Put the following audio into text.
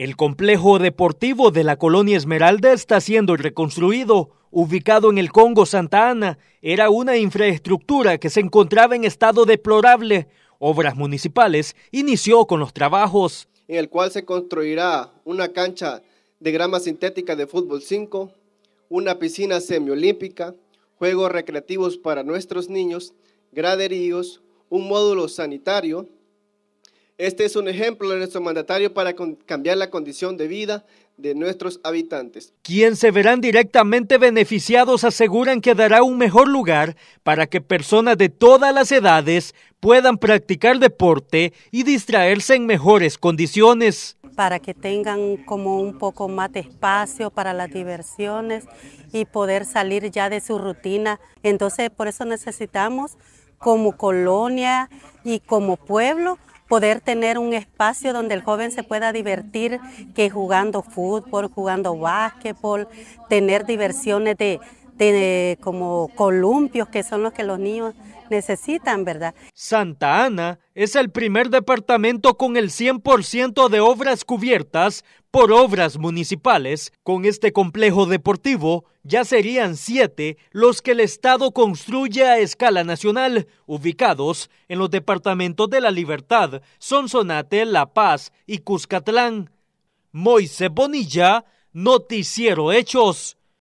El complejo deportivo de la colonia Esmeralda está siendo reconstruido. Ubicado en el Congo Santa Ana, era una infraestructura que se encontraba en estado deplorable. Obras Municipales inició con los trabajos. En el cual se construirá una cancha de grama sintética de fútbol 5, una piscina semiolímpica, juegos recreativos para nuestros niños, graderíos, un módulo sanitario, este es un ejemplo de nuestro mandatario para cambiar la condición de vida de nuestros habitantes. Quienes se verán directamente beneficiados aseguran que dará un mejor lugar para que personas de todas las edades puedan practicar deporte y distraerse en mejores condiciones. Para que tengan como un poco más de espacio para las diversiones y poder salir ya de su rutina. Entonces por eso necesitamos como colonia y como pueblo poder tener un espacio donde el joven se pueda divertir, que jugando fútbol, jugando básquetbol, tener diversiones de, tiene como columpios que son los que los niños necesitan, ¿verdad? Santa Ana es el primer departamento con el 100% de obras cubiertas por obras municipales. Con este complejo deportivo ya serían siete los que el Estado construye a escala nacional, ubicados en los departamentos de La Libertad, Sonsonate, La Paz y Cuscatlán. Moise Bonilla, Noticiero Hechos.